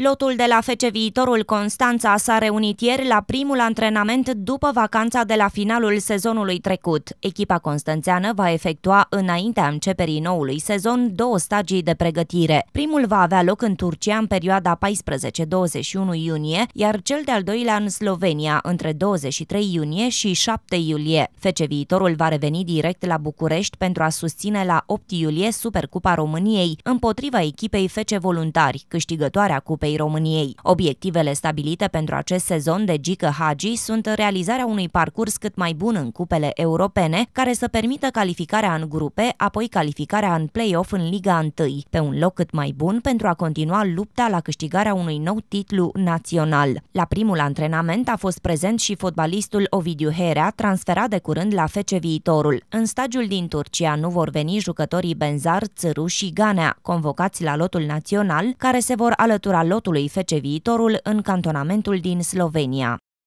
Lotul de la FC Viitorul Constanța s-a reunit ieri la primul antrenament după vacanța de la finalul sezonului trecut. Echipa constanțeană va efectua înaintea începerii noului sezon două stagii de pregătire. Primul va avea loc în Turcia în perioada 14-21 iunie, iar cel de-al doilea în Slovenia între 23 iunie și 7 iulie. FC Viitorul va reveni direct la București pentru a susține la 8 iulie Supercupa României împotriva echipei FC Voluntari, câștigătoarea cupei Cupei României. Obiectivele stabilite pentru acest sezon de Gică Hagi sunt realizarea unui parcurs cât mai bun în cupele europene, care să permită calificarea în grupe, apoi calificarea în play-off în Liga 1, pe un loc cât mai bun pentru a continua lupta la câștigarea unui nou titlu național. La primul antrenament a fost prezent și fotbalistul Ovidiu Herea, transferat de curând la FC Viitorul. În stagiul din Turcia nu vor veni jucătorii Benzar, Țăru și Ganea, convocați la lotul național, care se vor alătura lor pilotului Fece Viitorul în cantonamentul din Slovenia.